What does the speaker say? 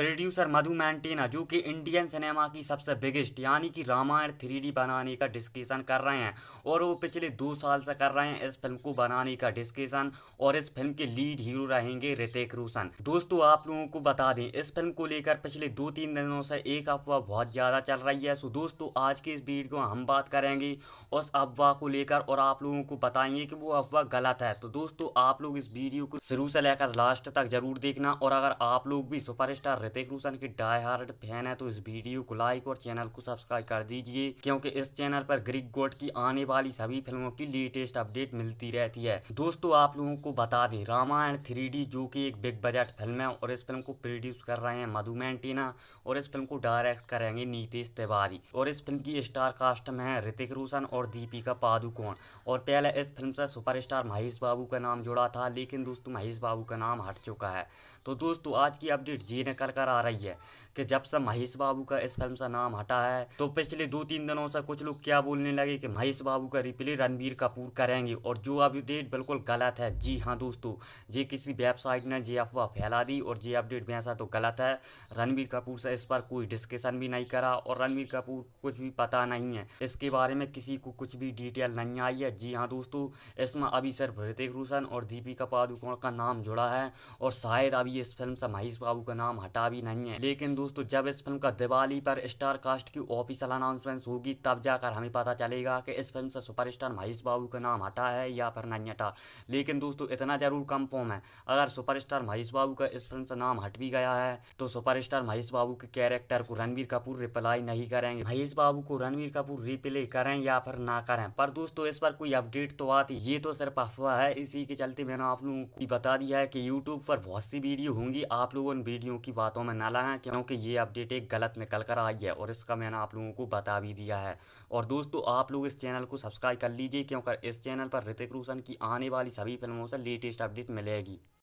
producer मधु मैंटेना जो कि Indian cinema की सबसे बिगेस्ट यानी कि रामायण थ्री बनाने का डिस्कशन कर रहे हैं और वो पिछले दो साल से कर रहे हैं इस फिल्म को बनाने का डिस्कशन और इस फिल्म के लीड हीरो रहेंगे ऋतिक रोशन दोस्तों आप लोगों को बता दें इस फिल्म को लेकर पिछले दो तीन दिनों से एक अफवाह बहुत ज़्यादा चल रही है सो दोस्तों आज की इस वीडियो में हम बात करेंगे उस अफवाह को लेकर और आप लोगों को बताएंगे कि वो अफवाह गलत है तो दोस्तों आप लोग इस वीडियो को शुरू से लेकर लास्ट तक जरूर देखना और अगर आप लोग भी सुपरस्टार ऋतिक रोशन के डाई हार्ड फैन है तो इस वीडियो को लाइक और चैनल को सब्सक्राइब कर दीजिए क्योंकि इस चैनल पर ग्रीक गोड की आने वाली सभी फिल्मों की लेटेस्ट अपडेट मिलती रहती है दोस्तों आप लोगों को बता दें रामायण थ्री जो की एक बिग बजट फिल्म है और इस फिल्म को प्रोड्यूस कर रहे हैं मधु मैंटीना और इस फिल्म को डायरेक्ट करेंगे नीतीश तिवारी और इस फिल्म की स्टार कास्ट में है ऋतिक रोशन और दीपिका पादुकोण और पहले इस फिल्म से सुपरस्टार महेश बाबू का नाम जुड़ा था लेकिन दोस्तों महेश बाबू का नाम हट चुका है तो दोस्तों आज की अपडेट जी निकल कर लेकर आ रही है कि जब से महेश बाबू का इस फिल्म से नाम हटा है तो पिछले दो तीन दिनों से कुछ लोग क्या बोलने लगे कि महेश बाबू का रिप्ले रणबीर कपूर करेंगे और जो अपडेट बिल्कुल गलत है जी हाँ दोस्तों ये किसी वेबसाइट ने ये अफवाह फैला दी और ये अपडेट वैसा तो गलत है रणबीर कपूर से इस पर कोई डिस्कशन भी नहीं करा और रणबीर कपूर कुछ भी पता नहीं है इसके बारे में किसी को कुछ भी डिटेल नहीं आई है जी हाँ दोस्तों इसमें अभी सिर्फ ऋतिक रोशन और दीपिका पादुकोण का नाम जुड़ा है और शायद अभी इस फिल्म से महेश बाबू का नाम हटा किताब ही नहीं है लेकिन दोस्तों जब इस फिल्म का दिवाली पर स्टार कास्ट की ऑफिशियल अनाउंसमेंट होगी तब जाकर हमें पता चलेगा कि इस फिल्म से सुपरस्टार महेश बाबू का नाम हटा है या फिर नहीं हटा लेकिन दोस्तों इतना जरूर कंफर्म है अगर सुपरस्टार महेश बाबू का इस फिल्म से नाम हट भी गया है तो सुपरस्टार महेश बाबू के कैरेक्टर को रणवीर कपूर रिप्लाई नहीं करेंगे महेश बाबू को रणवीर कपूर रिप्ले करें या फिर ना करें पर दोस्तों इस पर कोई अपडेट तो आती ये तो सिर्फ अफवाह है इसी के चलते मैंने आप लोगों को बता दिया है कि यूट्यूब पर बहुत सी वीडियो होंगी आप लोग उन वीडियो की बात बातों में ना लगाएं क्योंकि ये अपडेट एक गलत निकल कर आई है और इसका मैंने आप लोगों को बता भी दिया है और दोस्तों आप लोग इस चैनल को सब्सक्राइब कर लीजिए क्योंकि इस चैनल पर ऋतिक रोशन की आने वाली सभी फिल्मों से लेटेस्ट अपडेट मिलेगी